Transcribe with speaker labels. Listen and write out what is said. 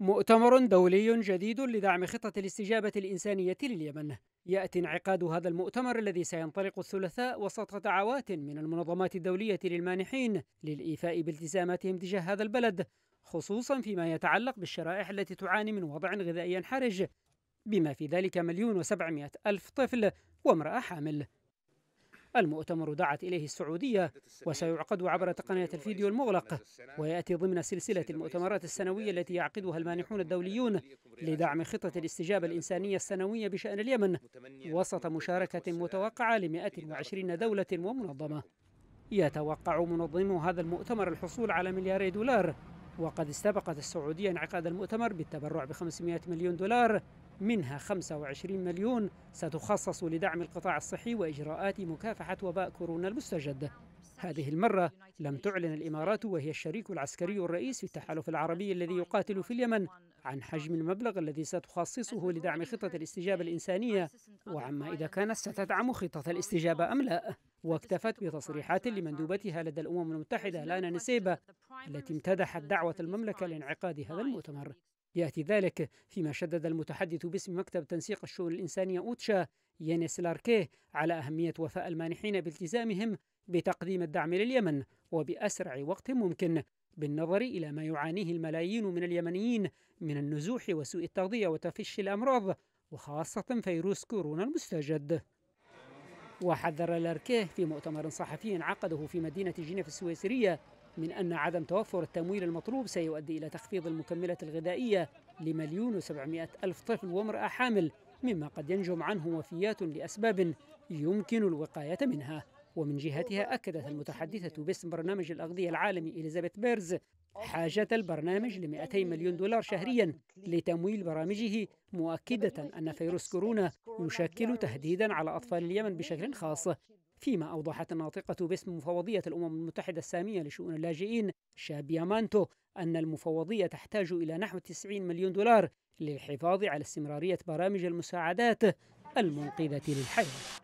Speaker 1: مؤتمر دولي جديد لدعم خطة الاستجابة الإنسانية لليمن يأتي انعقاد هذا المؤتمر الذي سينطلق الثلاثاء وسط دعوات من المنظمات الدولية للمانحين للإيفاء بالتزاماتهم تجاه هذا البلد خصوصا فيما يتعلق بالشرائح التي تعاني من وضع غذائي حرج بما في ذلك مليون وسبعمائة ألف طفل وامرأة حامل المؤتمر دعت إليه السعودية وسيعقد عبر تقنية الفيديو المغلق ويأتي ضمن سلسلة المؤتمرات السنوية التي يعقدها المانحون الدوليون لدعم خطة الاستجابة الإنسانية السنوية بشأن اليمن وسط مشاركة متوقعة ل 120 دولة ومنظمة يتوقع منظمو هذا المؤتمر الحصول على ملياري دولار وقد استبقت السعودية انعقاد المؤتمر بالتبرع ب 500 مليون دولار منها 25 مليون ستخصص لدعم القطاع الصحي وإجراءات مكافحة وباء كورونا المستجد هذه المرة لم تعلن الإمارات وهي الشريك العسكري الرئيس في التحالف العربي الذي يقاتل في اليمن عن حجم المبلغ الذي ستخصصه لدعم خطة الاستجابة الإنسانية وعما إذا كانت ستدعم خطة الاستجابة أم لا واكتفت بتصريحات لمندوبتها لدى الأمم المتحدة لانا نسيبة التي امتدحت دعوة المملكة لانعقاد هذا المؤتمر يأتي ذلك فيما شدد المتحدث باسم مكتب تنسيق الشؤون الإنسانية أوتشا يانيس لاركيه على أهمية وفاء المانحين بالتزامهم بتقديم الدعم لليمن وبأسرع وقت ممكن بالنظر إلى ما يعانيه الملايين من اليمنيين من النزوح وسوء التغذية وتفشي الأمراض وخاصة فيروس كورونا المستجد وحذر لاركيه في مؤتمر صحفي عقده في مدينة جنيف السويسرية من أن عدم توفر التمويل المطلوب سيؤدي إلى تخفيض المكملات الغذائية لمليون وسبعمائة ألف طفل وامرأة حامل مما قد ينجم عنه وفيات لأسباب يمكن الوقاية منها ومن جهتها أكدت المتحدثة باسم برنامج الأغذية العالمي إليزابيث بيرز حاجة البرنامج ل 200 مليون دولار شهريا لتمويل برامجه مؤكدة أن فيروس كورونا يشكل تهديدا على أطفال اليمن بشكل خاص فيما أوضحت الناطقة باسم مفوضية الأمم المتحدة السامية لشؤون اللاجئين مانتو أن المفوضية تحتاج إلى نحو 90 مليون دولار للحفاظ على استمرارية برامج المساعدات المنقذة للحياة